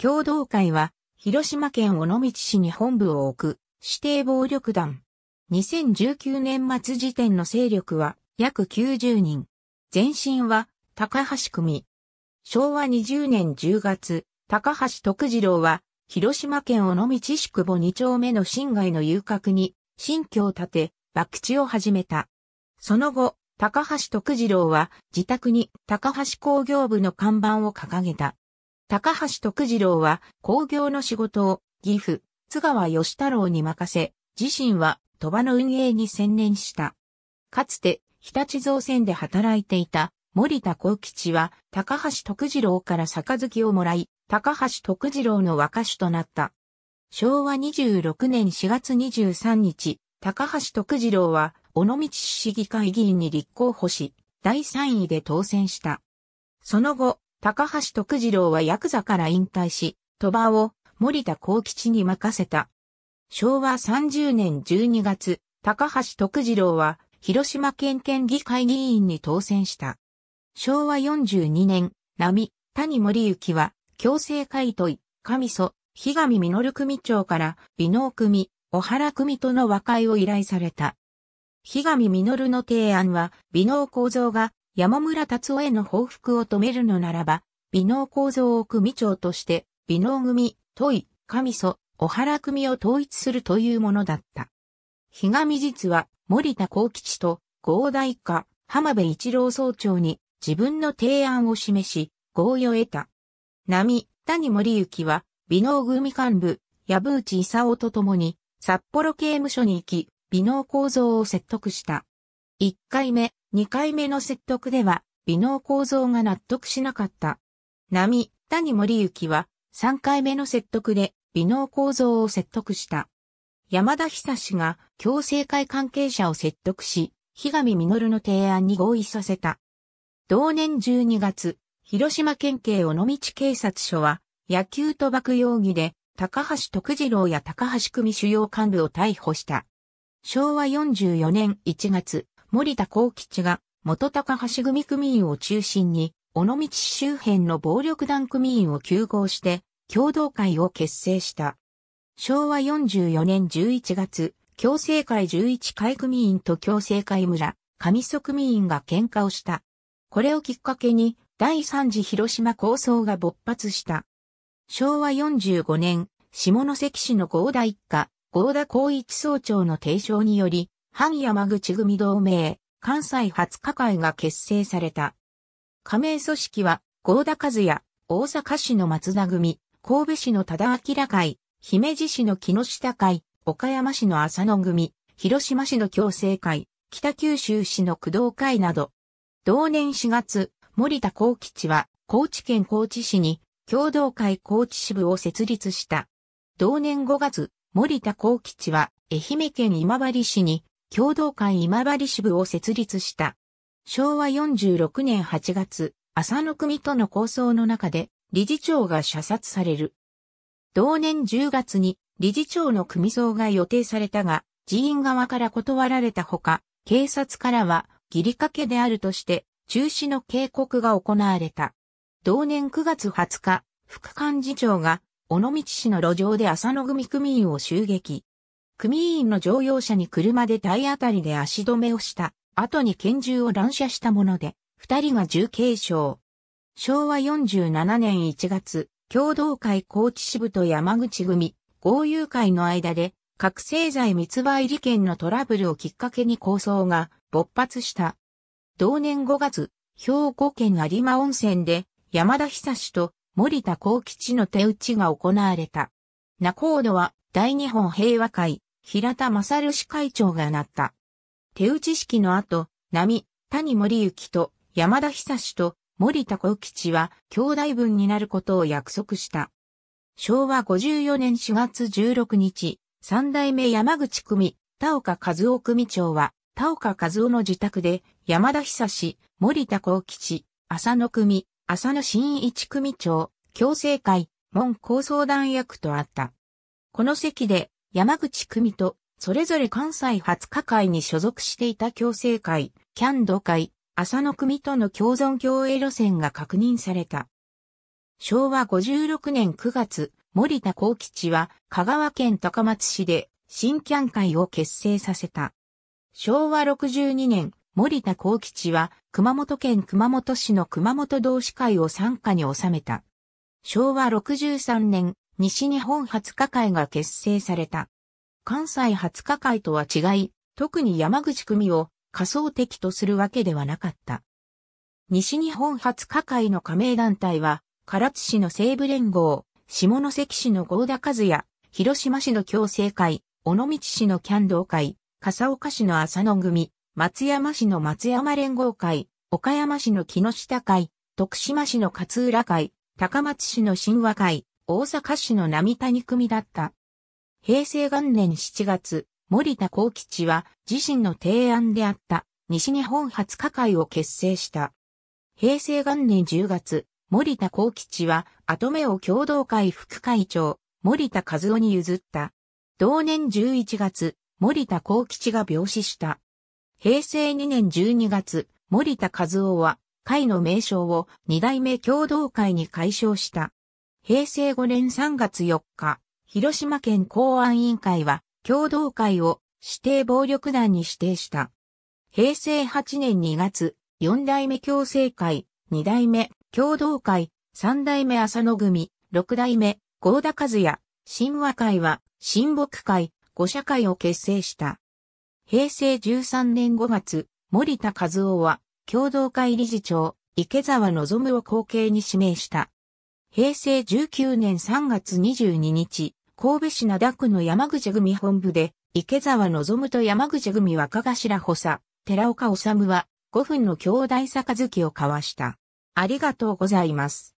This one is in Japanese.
共同会は、広島県尾道市に本部を置く、指定暴力団。2019年末時点の勢力は、約90人。前身は、高橋組。昭和20年10月、高橋徳次郎は、広島県尾道市久保2丁目の新街の遊郭に、新居を建て、博打を始めた。その後、高橋徳次郎は自宅に高橋工業部の看板を掲げた。高橋徳次郎は工業の仕事を岐阜、津川義太郎に任せ、自身は鳥羽の運営に専念した。かつて日立造船で働いていた森田幸吉は高橋徳次郎から杯をもらい、高橋徳次郎の若手となった。昭和26年4月23日、高橋徳次郎は尾道市市議会議員に立候補し、第3位で当選した。その後、高橋徳次郎はヤクザから引退し、鳥羽を森田幸吉に任せた。昭和30年12月、高橋徳次郎は広島県県議会議員に当選した。昭和42年、波、谷森幸は、強制会とい、上祖、日上実組長から美濃組、小原組との和解を依頼された。日上実の提案は、美濃構造が山村達夫への報復を止めるのならば、美濃構造を組長として、美濃組、都井、上祖、小原組を統一するというものだった。日嘉実は、森田幸吉と、合大家、浜辺一郎総長に、自分の提案を示し、合意を得た。波、谷森幸は、美濃組幹部、藪内勲と共に、札幌刑務所に行き、美濃構造を説得した。1回目、2回目の説得では、微能構造が納得しなかった。波、谷森幸は、3回目の説得で、微能構造を説得した。山田久志が、共生会関係者を説得し、日上実の提案に合意させた。同年12月、広島県警尾道警察署は、野球賭博容疑で、高橋徳次郎や高橋組主要幹部を逮捕した。昭和44年1月、森田幸吉が元高橋組組員を中心に、尾道周辺の暴力団組員を休合して、共同会を結成した。昭和44年11月、共生会11会組員と共生会村、上祖組員が喧嘩をした。これをきっかけに、第3次広島構想が勃発した。昭和45年、下関市の合田一家、合田光一総長の提唱により、反山口組同盟、関西初加会が結成された。加盟組織は、合田和也、大阪市の松田組、神戸市の忠明会、姫路市の木下会、岡山市の浅野組、広島市の共生会、北九州市の工藤会など。同年4月、森田幸吉は、高知県高知市に、共同会高知支部を設立した。同年5月、森田幸吉は、愛媛県今治市に、共同会今治支部を設立した。昭和46年8月、浅野組との構想の中で、理事長が射殺される。同年10月に理事長の組葬が予定されたが、寺院側から断られたほか、警察からは義理かけであるとして、中止の警告が行われた。同年9月20日、副幹事長が、尾道市の路上で浅野組組員を襲撃。組員の乗用車に車で体当たりで足止めをした後に拳銃を乱射したもので、二人が重軽傷。昭和47年1月、共同会高知支部と山口組、合友会の間で、覚醒剤密売利権のトラブルをきっかけに抗争が勃発した。同年5月、兵庫県有馬温泉で、山田久志と森田幸吉の手打ちが行われた。ードは、大日本平和会、平田正義会長がなった。手打ち式の後、波、谷森幸と山田久志と森田幸吉は兄弟分になることを約束した。昭和54年4月16日、三代目山口組、田岡和夫組長は、田岡和夫の自宅で、山田久志、森田幸吉、浅野組、浅野新一組長、共生会、門構想団役とあった。この席で、山口組と、それぞれ関西20日会に所属していた共生会、キャンド会、浅野組との共存共栄路線が確認された。昭和56年9月、森田幸吉は香川県高松市で新キャン会を結成させた。昭和62年、森田幸吉は熊本県熊本市の熊本同志会を参加に収めた。昭和63年、西日本初0会が結成された。関西初0会とは違い、特に山口組を仮想敵とするわけではなかった。西日本初0会の加盟団体は、唐津市の西部連合、下関市の合田和也、広島市の共生会、尾道市のキャンドー会、笠岡市の浅野組、松山市の松山連合会、岡山市の木下会、徳島市の勝浦会、高松市の神話会、大阪市の並谷組だった。平成元年7月、森田幸吉は自身の提案であった西日本初可会を結成した。平成元年10月、森田幸吉は後目を共同会副会長、森田和夫に譲った。同年11月、森田幸吉が病死した。平成2年12月、森田和夫は会の名称を二代目共同会に解消した。平成5年3月4日、広島県公安委員会は共同会を指定暴力団に指定した。平成8年2月、4代目共生会、2代目共同会、3代目浅野組、6代目合田和也、神和会は神木会、五社会を結成した。平成13年5月、森田和夫は共同会理事長、池沢望を後継に指名した。平成19年3月22日、神戸市灘区の山口組本部で、池沢望と山口組若頭補佐、寺岡治は、5分の兄弟杯を交わした。ありがとうございます。